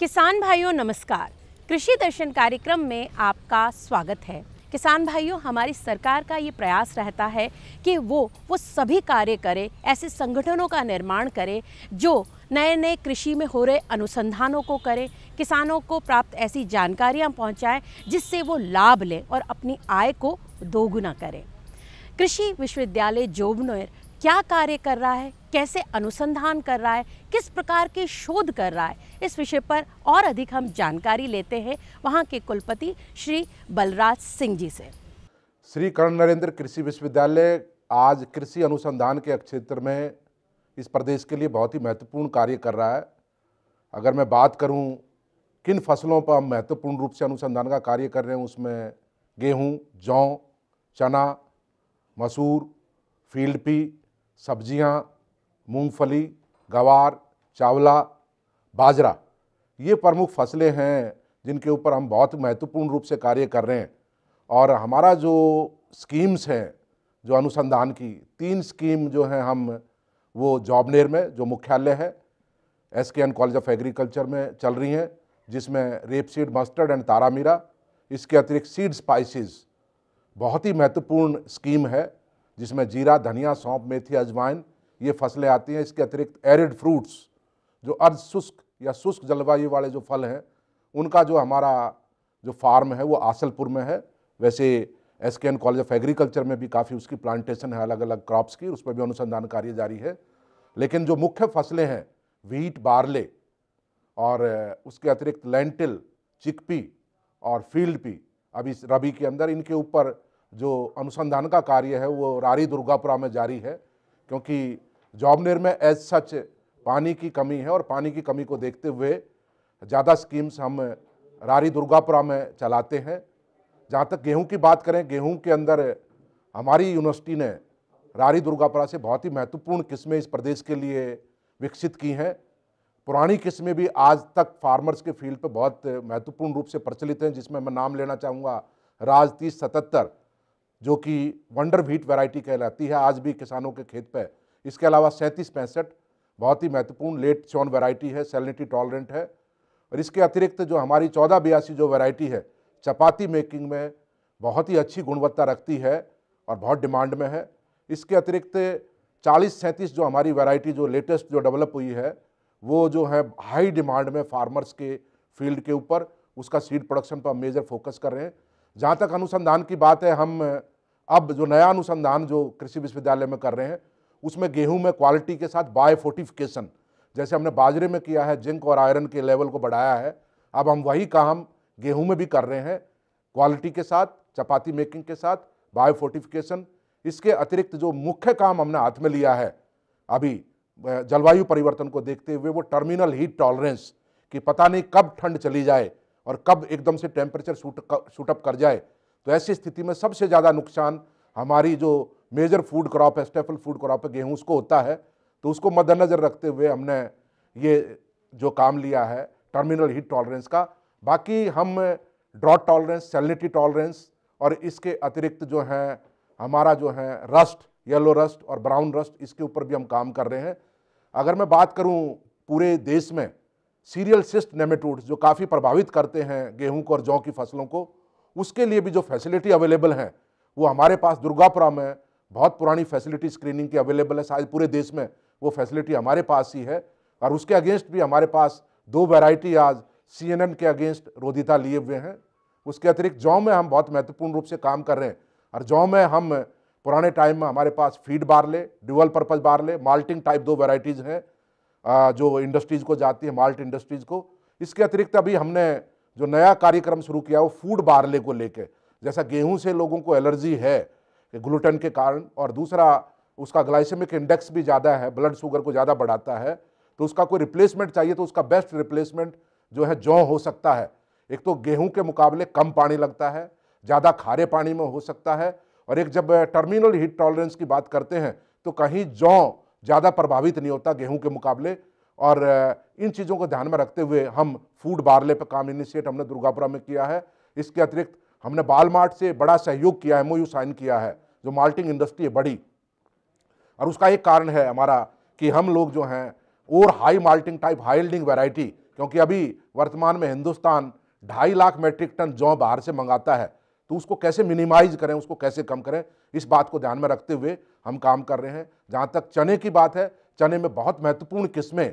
किसान भाइयों नमस्कार कृषि दर्शन कार्यक्रम में आपका स्वागत है किसान भाइयों हमारी सरकार का ये प्रयास रहता है कि वो वो सभी कार्य करे ऐसे संगठनों का निर्माण करे जो नए नए कृषि में हो रहे अनुसंधानों को करे किसानों को प्राप्त ऐसी जानकारियाँ पहुँचाएँ जिससे वो लाभ लें और अपनी आय को दोगुना करें कृषि विश्वविद्यालय जोबनोर क्या कार्य कर रहा है कैसे अनुसंधान कर रहा है किस प्रकार के शोध कर रहा है इस विषय पर और अधिक हम जानकारी लेते हैं वहाँ के कुलपति श्री बलराज सिंह जी से श्री कर्ण नरेंद्र कृषि विश्वविद्यालय आज कृषि अनुसंधान के क्षेत्र में इस प्रदेश के लिए बहुत ही महत्वपूर्ण कार्य कर रहा है अगर मैं बात करूं किन फसलों पर हम महत्वपूर्ण रूप से अनुसंधान का कार्य कर रहे हैं उसमें गेहूं जौ चना मसूर फील्ड पी सब्जियां, मूंगफली गवार चावला बाजरा ये प्रमुख फसलें हैं जिनके ऊपर हम बहुत महत्वपूर्ण रूप से कार्य कर रहे हैं और हमारा जो स्कीम्स हैं जो अनुसंधान की तीन स्कीम जो हैं हम वो जॉबनेर में जो मुख्यालय है S K N college of agriculture में चल रही हैं जिसमें रेप सीड मस्टर्ड एंड तारामीरा इसके अतिरिक्त सीड स्पाइसेस बहुत ही महत्वपूर्ण स्कीम है जिसमें जीरा धनिया सौंप मेथी अजवाइन ये फसलें आती हैं इसके अतिरिक्त एरिड फ्रूट्स जो अर्ध शुष्क या शुष्क जलवायु वाले जो फल हैं उनका जो हमारा जो फार्म है वो आसलपुर में है वैसे S K N college of agriculture में भी काफ़ी उसकी प्लांटेशन है अलग अलग क्रॉप्स की उस पर भी अनुसंधान कार्य जारी है लेकिन जो मुख्य फसलें हैं व्हीट बार्ले और उसके अतिरिक्त लेंटिल चिकपी और फील्ड पी अभी रबी के अंदर इनके ऊपर जो अनुसंधान का कार्य है वो रारी दुर्गापुरा में जारी है क्योंकि जॉबनेर में एज सच पानी की कमी है और पानी की कमी को देखते हुए ज़्यादा स्कीम्स हम रारी दुर्गापुरा में चलाते हैं जहाँ तक गेहूं की बात करें गेहूं के अंदर हमारी यूनिवर्सिटी ने रारी दुर्गापुरा से बहुत ही महत्वपूर्ण किस्में इस प्रदेश के लिए विकसित की हैं पुरानी किस्में भी आज तक फार्मर्स के फील्ड पर बहुत महत्वपूर्ण रूप से प्रचलित हैं जिसमें मैं नाम लेना चाहूँगा राज तीस सतहत्तर जो कि वंडर व्हीट वैरायटी कहलाती है आज भी किसानों के खेत पर इसके अलावा सैंतीस पैंसठ बहुत ही महत्वपूर्ण लेट चौन वैरायटी है सेलिनिटी टॉलरेंट है और इसके अतिरिक्त जो हमारी चौदह बयासी जो वैरायटी है चपाती मेकिंग में बहुत ही अच्छी गुणवत्ता रखती है और बहुत डिमांड में है इसके अतिरिक्त चालीस सैंतीस जो हमारी वैरायटी जो लेटेस्ट जो डेवलप हुई है वो जो है हाई डिमांड में फार्मर्स के फील्ड के ऊपर उसका सीड प्रोडक्शन पर मेजर फोकस कर रहे हैं जहाँ तक अनुसंधान की बात है हम अब जो नया अनुसंधान जो कृषि विश्वविद्यालय में कर रहे हैं उसमें गेहूं में क्वालिटी के साथ बायोफोर्टिफिकेशन जैसे हमने बाजरे में किया है जिंक और आयरन के लेवल को बढ़ाया है अब हम वही काम गेहूं में भी कर रहे हैं क्वालिटी के साथ चपाती मेकिंग के साथ बायोफोर्टिफिकेशन इसके अतिरिक्त जो मुख्य काम हमने हाथ में लिया है अभी जलवायु परिवर्तन को देखते हुए वो टर्मिनल हीट टॉलरेंस कि पता नहीं कब ठंड चली जाए और कब एकदम से टेम्परेचर शूट शूटअप कर जाए तो ऐसी स्थिति में सबसे ज़्यादा नुकसान हमारी जो मेजर फूड क्रॉप है स्टेफल फूड क्रॉप है गेहूँ उसको होता है तो उसको मद्देनज़र रखते हुए हमने ये जो काम लिया है टर्मिनल हीट टॉलरेंस का बाकी हम ड्रॉट टॉलरेंस सेलिनिटी टॉलरेंस और इसके अतिरिक्त जो हैं हमारा जो है रस्ट येलो रस्ट और ब्राउन रस्ट इसके ऊपर भी हम काम कर रहे हैं अगर मैं बात करूं पूरे देश में सीरियल सिस्ट नेमेटोड जो काफ़ी प्रभावित करते हैं गेहूं को और जौ की फसलों को उसके लिए भी जो फैसिलिटी अवेलेबल हैं वो हमारे पास दुर्गापुरा में बहुत पुरानी फैसिलिटी स्क्रीनिंग की अवेलेबल है शायद पूरे देश में वो फैसिलिटी हमारे पास ही है और उसके अगेंस्ट भी हमारे पास दो वेराइटी आज सी के अगेंस्ट रोधिता लिए हुए हैं उसके अतिरिक्त जौ में हम बहुत महत्वपूर्ण रूप से काम कर रहे हैं और जौ में हम पुराने टाइम में हमारे पास फीड बार ले ड्यूअल पर्पज़ बार ले माल्टिंग टाइप दो वेराइटीज़ हैं जो इंडस्ट्रीज़ को जाती है माल्ट इंडस्ट्रीज़ को इसके अतिरिक्त अभी हमने जो नया कार्यक्रम शुरू किया वो फूड बारले को लेके जैसा गेहूं से लोगों को एलर्जी है ग्लूटन के कारण और दूसरा उसका ग्लाइसेमिक इंडेक्स भी ज़्यादा है ब्लड शुगर को ज़्यादा बढ़ाता है तो उसका कोई रिप्लेसमेंट चाहिए तो उसका बेस्ट रिप्लेसमेंट जो है जौ हो सकता है एक तो गेहूं के मुकाबले कम पानी लगता है ज़्यादा खारे पानी में हो सकता है और एक जब टर्मिनल हीट टॉलरेंस की बात करते हैं तो कहीं जौ ज़्यादा प्रभावित नहीं होता गेहूं के मुकाबले और इन चीज़ों को ध्यान में रखते हुए हम फूड बार्ले पर काम इनिशिएट हमने दुर्गापुरा में किया है इसके अतिरिक्त हमने बालमार्ट से बड़ा सहयोग किया है साइन किया है जो माल्टिंग इंडस्ट्री है बड़ी और उसका एक कारण है हमारा कि हम लोग जो हैं और high malting type high variety क्योंकि अभी वर्तमान में हिंदुस्तान ढाई लाख मेट्रिक टन जौ बाहर से मंगाता है तो उसको कैसे मिनिमाइज करें उसको कैसे कम करें इस बात को ध्यान में रखते हुए हम काम कर रहे हैं जहाँ तक चने की बात है चने में बहुत महत्वपूर्ण किस्में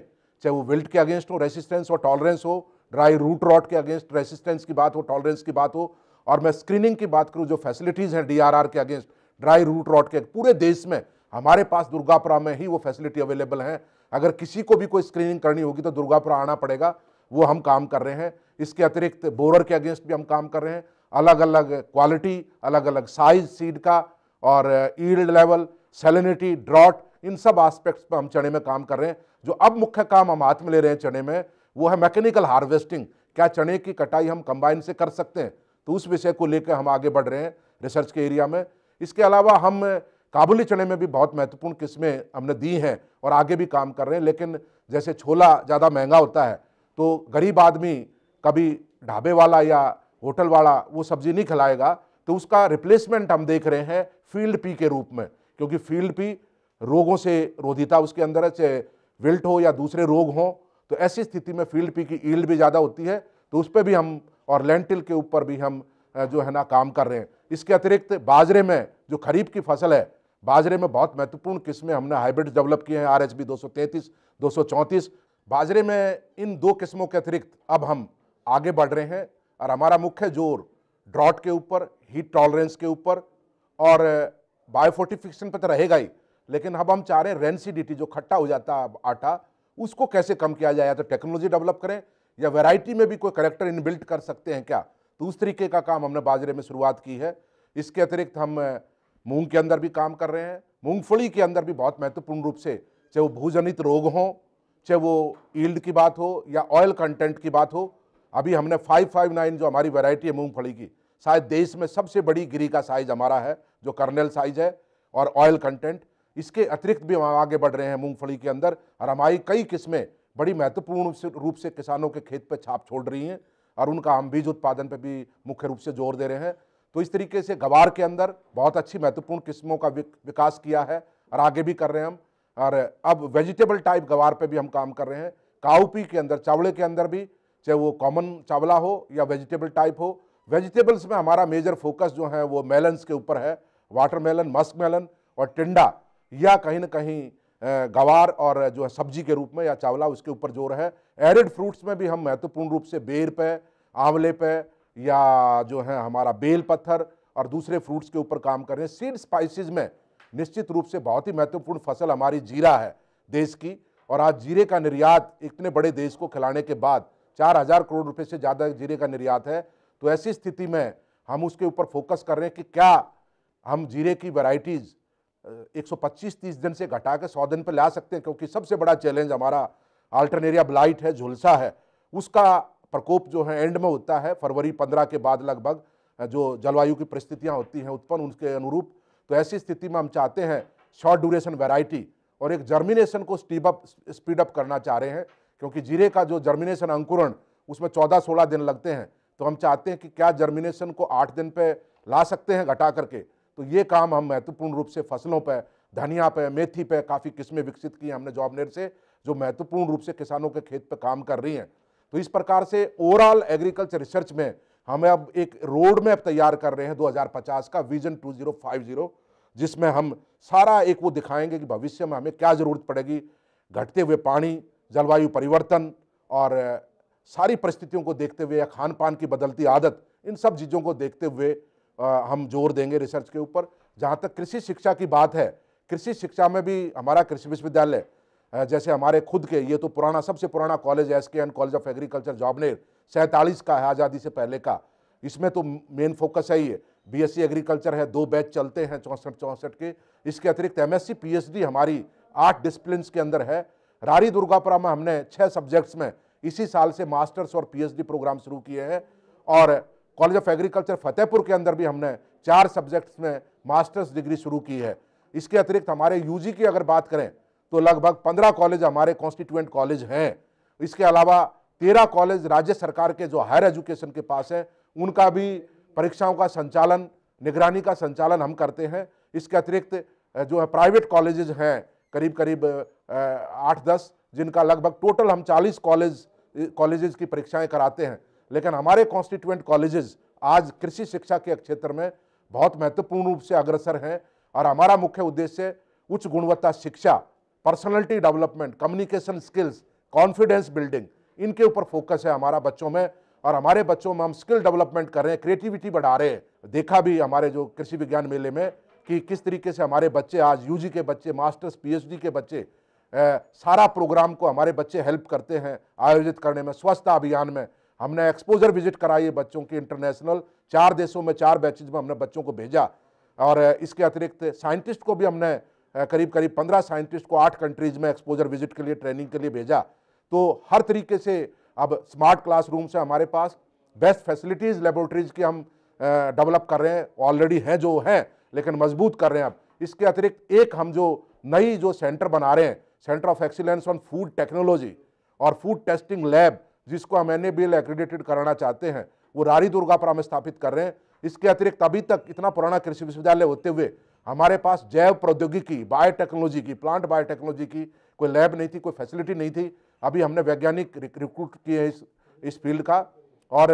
चाहे वो विल्ट के अगेंस्ट हो रेसिस्टेंस और टॉलरेंस हो ड्राई रूट रॉट के अगेंस्ट रेसिस्टेंस की बात हो टॉलरेंस की बात हो और मैं स्क्रीनिंग की बात करूँ जो फैसिलिटीज़ हैं डी के अगेंस्ट ड्राई रूट रॉट के पूरे देश में हमारे पास दुर्गापुरा में ही वो फैसिलिटी अवेलेबल है अगर किसी को भी कोई स्क्रीनिंग करनी होगी तो दुर्गापुरा आना पड़ेगा वो हम काम कर रहे हैं इसके अतिरिक्त बोरर के अगेंस्ट भी हम काम कर रहे हैं अलग अलग क्वालिटी अलग अलग साइज सीड का और ईल्ड लेवल सेलिनिटी ड्रॉट इन सब आस्पेक्ट्स पर हम चने में काम कर रहे हैं जो अब मुख्य काम हम हाथ में ले रहे हैं चने में वो है मैकेनिकल हार्वेस्टिंग क्या चने की कटाई हम कंबाइन से कर सकते हैं तो उस विषय को लेकर हम आगे बढ़ रहे हैं रिसर्च के एरिया में इसके अलावा हम काबुली चने में भी बहुत महत्वपूर्ण किस्में हमने दी हैं और आगे भी काम कर रहे हैं लेकिन जैसे छोला ज़्यादा महंगा होता है तो गरीब आदमी कभी ढाबे वाला या होटल वाला वो सब्ज़ी नहीं खिलाएगा तो उसका रिप्लेसमेंट हम देख रहे हैं फील्ड पी के रूप में क्योंकि फील्ड भी रोगों से रोधिता उसके अंदर चाहे विल्ट हो या दूसरे रोग हों तो ऐसी स्थिति में फील्ड पी की ईल्ड भी ज़्यादा होती है तो उस पर भी हम और लेंटिल के ऊपर भी हम जो है ना काम कर रहे हैं इसके अतिरिक्त बाजरे में जो खरीफ की फसल है बाजरे में बहुत महत्वपूर्ण किस्में हमने हाइब्रिड डेवलप किए हैं आर एच बी दो बाजरे में इन दो किस्मों के अतिरिक्त अब हम आगे बढ़ रहे हैं और हमारा मुख्य जोर ड्रॉट के ऊपर हीट टॉलरेंस के ऊपर और बायोफोर्टिफिकेशन पर तो रहेगा ही लेकिन अब हम चाह रहे हैं रेंसिडिटी जो खट्टा हो जाता है आटा उसको कैसे कम किया जाए या तो टेक्नोलॉजी डेवलप करें या वैरायटी में भी कोई करेक्टर इनबिल्ट कर सकते हैं क्या तो उस तरीके का काम हमने बाजरे में शुरुआत की है इसके अतिरिक्त हम मूंग के अंदर भी काम कर रहे हैं मूंगफली के अंदर भी बहुत महत्वपूर्ण रूप से चाहे वो भूजनित रोग हों चाहे वो ईल्ड की बात हो या ऑयल कंटेंट की बात हो अभी हमने 559 जो हमारी वैरायटी है मूंगफली की शायद देश में सबसे बड़ी गिरी का साइज हमारा है जो कर्नल साइज है और ऑयल कंटेंट इसके अतिरिक्त भी हम आगे बढ़ रहे हैं मूंगफली के अंदर और हमारी कई किस्में बड़ी महत्वपूर्ण रूप से किसानों के खेत पर छाप छोड़ रही हैं और उनका हम बीज उत्पादन पर भी मुख्य रूप से जोर दे रहे हैं तो इस तरीके से गवार के अंदर बहुत अच्छी महत्वपूर्ण किस्मों का विकास किया है और आगे भी कर रहे हैं हम और अब वेजिटेबल टाइप गवार पर भी हम काम कर रहे हैं काउपी के अंदर चावड़े के अंदर भी चाहे वो कॉमन चावला हो या वेजिटेबल टाइप हो वेजिटेबल्स में हमारा मेजर फोकस जो है वो मेलन्स के ऊपर है वाटरमेलन मस्क मेलन और टिंडा या कहीं ना कहीं गवार और जो है सब्जी के रूप में या चावला उसके ऊपर जोर है एरिड फ्रूट्स में भी हम महत्वपूर्ण रूप से बेर पे आंवले पे या जो है हमारा बेल पत्थर और दूसरे फ्रूट्स के ऊपर काम कर रहे हैं सीड स्पाइसेस में निश्चित रूप से बहुत ही महत्वपूर्ण फसल हमारी जीरा है देश की और आज जीरे का निर्यात इतने बड़े देश को खिलाने के बाद चार हज़ार करोड़ रुपए से ज़्यादा जीरे का निर्यात है तो ऐसी स्थिति में हम उसके ऊपर फोकस कर रहे हैं कि क्या हम जीरे की वैरायटीज़ 125-30 दिन से घटा के सौ दिन पर ला सकते हैं क्योंकि सबसे बड़ा चैलेंज हमारा आल्टरनेरिया ब्लाइट है झुलसा है उसका प्रकोप जो है एंड में होता है फरवरी पंद्रह के बाद लगभग जो जलवायु की परिस्थितियाँ होती हैं उत्पन्न उनके अनुरूप तो ऐसी स्थिति में हम चाहते हैं शॉर्ट ड्यूरेशन वेराइटी और एक जर्मिनेशन को स्टीप अप स्पीड अप करना चाह रहे हैं क्योंकि जीरे का जो जर्मिनेशन अंकुरण उसमें चौदह सोलह दिन लगते हैं तो हम चाहते हैं कि क्या जर्मिनेशन को आठ दिन पे ला सकते हैं घटा करके तो ये काम हम महत्वपूर्ण रूप से फसलों पर धनिया पे मेथी पे काफ़ी किस्में विकसित की हमने जॉब नेट से जो महत्वपूर्ण रूप से किसानों के खेत पर काम कर रही हैं तो इस प्रकार से ओवरऑल एग्रीकल्चर रिसर्च में हमें अब एक रोड मैप तैयार कर रहे हैं 2050 का विजन 2050 जिसमें हम सारा एक वो दिखाएंगे कि भविष्य में हमें क्या ज़रूरत पड़ेगी घटते हुए पानी जलवायु परिवर्तन और सारी परिस्थितियों को देखते हुए या खान पान की बदलती आदत इन सब चीज़ों को देखते हुए हम जोर देंगे रिसर्च के ऊपर जहाँ तक कृषि शिक्षा की बात है कृषि शिक्षा में भी हमारा कृषि विश्वविद्यालय जैसे हमारे खुद के ये तो पुराना सबसे पुराना college S K N college of agriculture Jobner सैंतालीस का है आज़ादी से पहले का इसमें तो मेन फोकस है ही एस सी एग्रीकल्चर है दो बैच चलते हैं चौंसठ चौंसठ के इसके अतिरिक्त एच डी हमारी आठ डिसप्लिन के अंदर है रारी दुर्गापुरा में हमने छः सब्जेक्ट्स में इसी साल से मास्टर्स और डी प्रोग्राम शुरू किए हैं और कॉलेज ऑफ एग्रीकल्चर फतेहपुर के अंदर भी हमने चार सब्जेक्ट्स में मास्टर्स डिग्री शुरू की है इसके अतिरिक्त हमारे यूजी की अगर बात करें तो लगभग पंद्रह कॉलेज हमारे कॉन्स्टिट्यूएंट कॉलेज हैं इसके अलावा तेरह कॉलेज राज्य सरकार के जो हायर एजुकेशन के पास हैं उनका भी परीक्षाओं का संचालन निगरानी का संचालन हम करते हैं इसके अतिरिक्त जो है प्राइवेट कॉलेजेज हैं करीब करीब आठ दस जिनका लगभग टोटल हम चालीस कॉलेज कॉलेजेज की परीक्षाएं कराते हैं लेकिन हमारे कॉन्स्टिट्यूएंट कॉलेजेस आज कृषि शिक्षा के क्षेत्र में बहुत महत्वपूर्ण रूप से अग्रसर हैं और हमारा मुख्य उद्देश्य उच्च गुणवत्ता शिक्षा personality development communication skills confidence building इनके ऊपर फोकस है हमारा बच्चों में और हमारे बच्चों में हम स्किल डेवलपमेंट कर रहे हैं क्रिएटिविटी बढ़ा रहे हैं देखा भी हमारे जो कृषि विज्ञान मेले में कि किस तरीके से हमारे बच्चे आज यूजी के बच्चे मास्टर्स पीएचडी के बच्चे ए, सारा प्रोग्राम को हमारे बच्चे हेल्प करते हैं आयोजित करने में स्वच्छता अभियान में हमने एक्सपोजर विजिट कराई बच्चों की इंटरनेशनल चार देशों में चार बैचेज में हमने बच्चों को भेजा और इसके अतिरिक्त साइंटिस्ट को भी हमने करीब करीब पंद्रह साइंटिस्ट को आठ कंट्रीज में एक्सपोजर विजिट के लिए ट्रेनिंग के लिए भेजा तो हर तरीके से अब स्मार्ट रूम से हमारे पास बेस्ट फैसिलिटीज़ लेबोरेटरीज की हम डेवलप कर रहे हैं ऑलरेडी हैं जो हैं लेकिन मजबूत कर रहे हैं अब इसके अतिरिक्त एक हम जो नई जो सेंटर बना रहे हैं centre of excellence on food technology और फूड टेस्टिंग लैब जिसको हम एन एक्रेडिटेड कराना चाहते हैं वो रारी दुर्गापुरा में स्थापित कर रहे हैं इसके अतिरिक्त अभी तक इतना पुराना कृषि विश्वविद्यालय होते हुए हमारे पास जैव प्रौद्योगिकी बायोटेक्नोलॉजी की प्लांट बायोटेक्नोलॉजी की कोई लैब नहीं थी कोई फैसिलिटी नहीं थी अभी हमने वैज्ञानिक रिक्रूट किए हैं इस इस फील्ड का और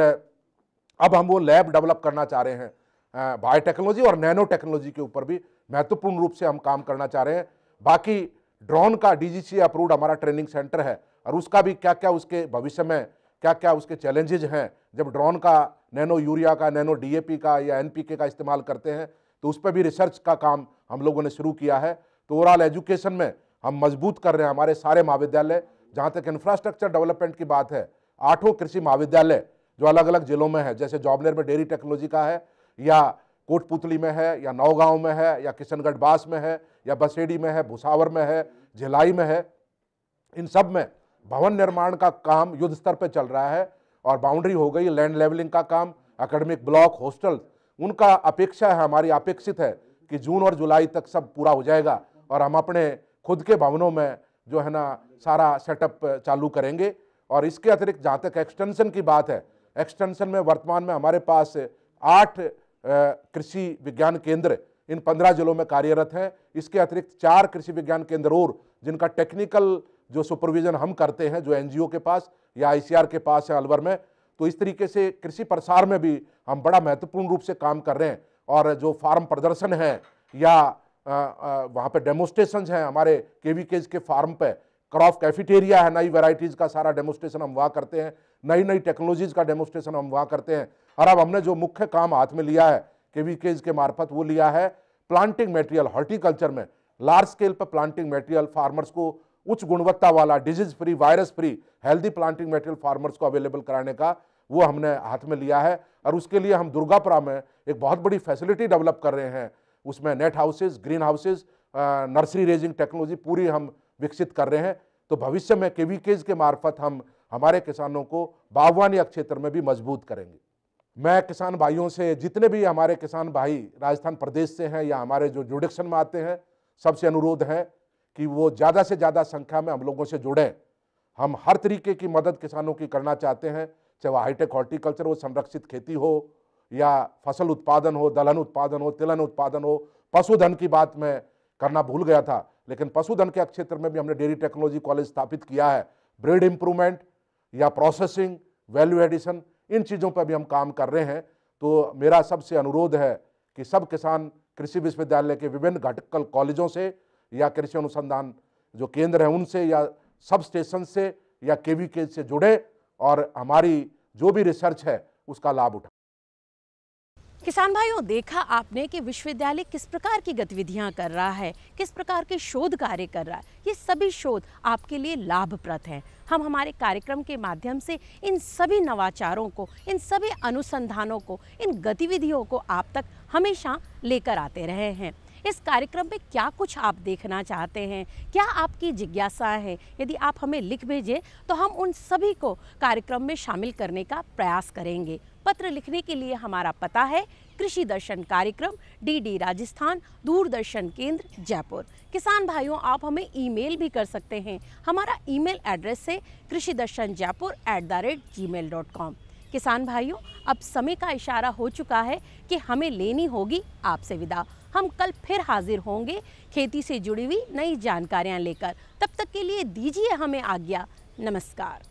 अब हम वो लैब डेवलप करना चाह रहे हैं बायोटेक्नोलॉजी और नैनो टेक्नोलॉजी के ऊपर भी महत्वपूर्ण रूप से हम काम करना चाह रहे हैं बाकी ड्रोन का डीजीसीए अप्रूव्ड हमारा ट्रेनिंग सेंटर है और उसका भी क्या क्या उसके भविष्य में क्या क्या उसके चैलेंजेज हैं जब ड्रोन का नैनो यूरिया का नैनो डीएपी का या एनपीके का इस्तेमाल करते हैं तो उस पर भी रिसर्च का काम हम लोगों ने शुरू किया है तो ओवरऑल एजुकेशन में हम मजबूत कर रहे हैं हमारे सारे महाविद्यालय जहाँ तक इंफ्रास्ट्रक्चर डेवलपमेंट की बात है आठों कृषि महाविद्यालय जो अलग अलग जिलों में है जैसे जॉबनेर में डेयरी टेक्नोलॉजी का है या कोटपुतली में है या नौगांव में है या किशनगढ़ बास में है या बसेड़ी में है भुसावर में है झिलाई में है इन सब में भवन निर्माण का काम युद्ध स्तर पर चल रहा है और बाउंड्री हो गई लैंड लेवलिंग का काम एकेडमिक ब्लॉक हॉस्टल उनका अपेक्षा है हमारी अपेक्षित है कि जून और जुलाई तक सब पूरा हो जाएगा और हम अपने खुद के भवनों में जो है ना सारा सेटअप चालू करेंगे और इसके अतिरिक्त जहाँ तक एक्सटेंशन की बात है एक्सटेंशन में वर्तमान में हमारे पास आठ कृषि विज्ञान केंद्र इन पंद्रह जिलों में कार्यरत हैं इसके अतिरिक्त चार कृषि विज्ञान केंद्र और जिनका टेक्निकल जो सुपरविजन हम करते हैं जो एनजीओ के पास या आईसीआर के पास है अलवर में तो इस तरीके से कृषि प्रसार में भी हम बड़ा महत्वपूर्ण रूप से काम कर रहे हैं और जो फार्म प्रदर्शन है या वहाँ पे डेमोस्ट्रेशन हैं हमारे के वी के फार्म पर क्रॉफ कैफिटेरिया है नई वेराइटीज़ का सारा डेमोस्ट्रेशन हम वहाँ करते हैं नई नई टेक्नोलॉजीज़ का डेमोस्ट्रेशन हम वहाँ करते हैं और अब हमने जो मुख्य काम हाथ में लिया है के वी के मार्फत वो लिया है प्लांटिंग मटेरियल हॉर्टिकल्चर में लार्ज स्केल पर प्लांटिंग मटेरियल फार्मर्स को उच्च गुणवत्ता वाला disease free virus free healthy planting material farmers को अवेलेबल कराने का वो हमने हाथ में लिया है और उसके लिए हम दुर्गापुरा में एक बहुत बड़ी फैसिलिटी डेवलप कर रहे हैं उसमें net houses green houses nursery raising technology पूरी हम विकसित कर रहे हैं तो भविष्य में के केज के मार्फत हम हमारे किसानों को बागवानी क्षेत्र में भी मजबूत करेंगे मैं किसान भाइयों से जितने भी हमारे किसान भाई राजस्थान प्रदेश से हैं या हमारे जो जुडिक्शन में आते हैं सबसे अनुरोध है कि वो ज़्यादा से ज़्यादा संख्या में हम लोगों से जुड़ें हम हर तरीके की मदद किसानों की करना चाहते हैं चाहे वह हाईटेक हॉर्टिकल्चर हो संरक्षित खेती हो या फसल उत्पादन हो दलहन उत्पादन हो तिलहन उत्पादन हो पशुधन की बात मैं करना भूल गया था लेकिन पशुधन के क्षेत्र में भी हमने डेयरी टेक्नोलॉजी कॉलेज स्थापित किया है ब्रिड इम्प्रूवमेंट या प्रोसेसिंग वैल्यू एडिशन इन चीज़ों पर भी हम काम कर रहे हैं तो मेरा सबसे अनुरोध है कि सब किसान कृषि विश्वविद्यालय के विभिन्न घटकल कॉलेजों से या कृषि अनुसंधान जो केंद्र है उनसे या सब स्टेशन से या के वी के से जुड़े और हमारी जो भी रिसर्च है उसका लाभ उठा किसान भाइयों देखा आपने कि विश्वविद्यालय किस प्रकार की गतिविधियां कर रहा है किस प्रकार के शोध कार्य कर रहा है ये सभी शोध आपके लिए लाभप्रद हैं हम हमारे कार्यक्रम के माध्यम से इन सभी नवाचारों को इन सभी अनुसंधानों को इन गतिविधियों को आप तक हमेशा लेकर आते रहे हैं इस कार्यक्रम में क्या कुछ आप देखना चाहते हैं क्या आपकी जिज्ञासा है यदि आप हमें लिख भेजें तो हम उन सभी को कार्यक्रम में शामिल करने का प्रयास करेंगे पत्र लिखने के लिए हमारा पता है कृषि दर्शन कार्यक्रम डीडी राजस्थान दूरदर्शन केंद्र जयपुर किसान भाइयों आप हमें ईमेल भी कर सकते हैं हमारा ईमेल एड्रेस है Krishi Darshan Jaipur at the rate Gmail dot com किसान भाइयों अब समय का इशारा हो चुका है कि हमें लेनी होगी आपसे विदा हम कल फिर हाजिर होंगे खेती से जुड़ी हुई नई जानकारियाँ लेकर तब तक के लिए दीजिए हमें आज्ञा नमस्कार